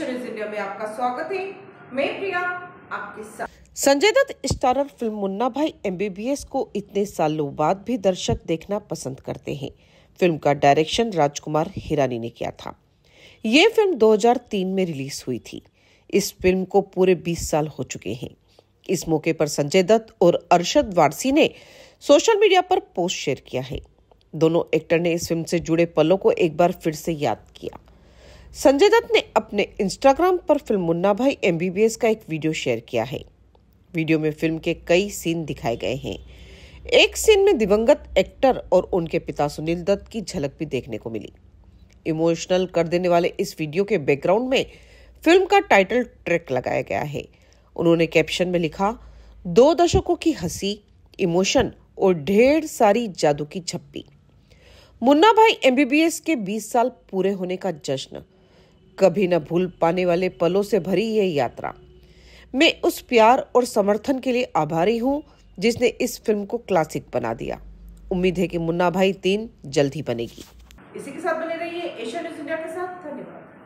nation India में आपका स्वागत है मैं प्रिया आपके साथ Sanjay Dutt starrer film Munna Bhai MBBS को इतने सालों बाद भी दर्शक देखना पसंद करते हैं फिल्म का डायरेक्शन राजकुमार हिरानी ने किया था ये फिल्म 2003 में रिलीज हुई थी इस फिल्म को पूरे 20 साल हो चुके हैं इस मौके पर संजय दत्त और अरशद वारसी ने सोशल मीडिया पर पोस्ट शेयर किया है दोनों एक्टर ने इस फिल्म से जुड़े पलों को एक बार फिर से याद किया संजय दत्त ने अपने इंस्टाग्राम पर फिल्म मुन्ना भाई एमबीबीएस का एक वीडियो शेयर किया है वीडियो में फिल्म के कई सीन दिखाए गए हैं एक सीन में दिवंगत एक्टर और उनके पिता सुनील दत्त की झलक भी देखने को मिली इमोशनल कर देने वाले इस वीडियो के बैकग्राउंड में फिल्म का टाइटल ट्रैक लगाया गया है उन्होंने कैप्शन में लिखा दो दशकों की हंसी इमोशन और ढेर सारी जादू की छप्पी मुन्ना भाई एमबीबीएस के 20 साल पूरे होने का जश्न कभी न भूल पाने वाले पलों से भरी यह यात्रा मैं उस प्यार और समर्थन के लिए आभारी हूँ जिसने इस फिल्म को क्लासिक बना दिया उम्मीद है कि मुन्ना भाई तीन जल्द ही बनेगी इसी के साथ बने रहिए एशिया न्यूज इंडिया के साथ धन्यवाद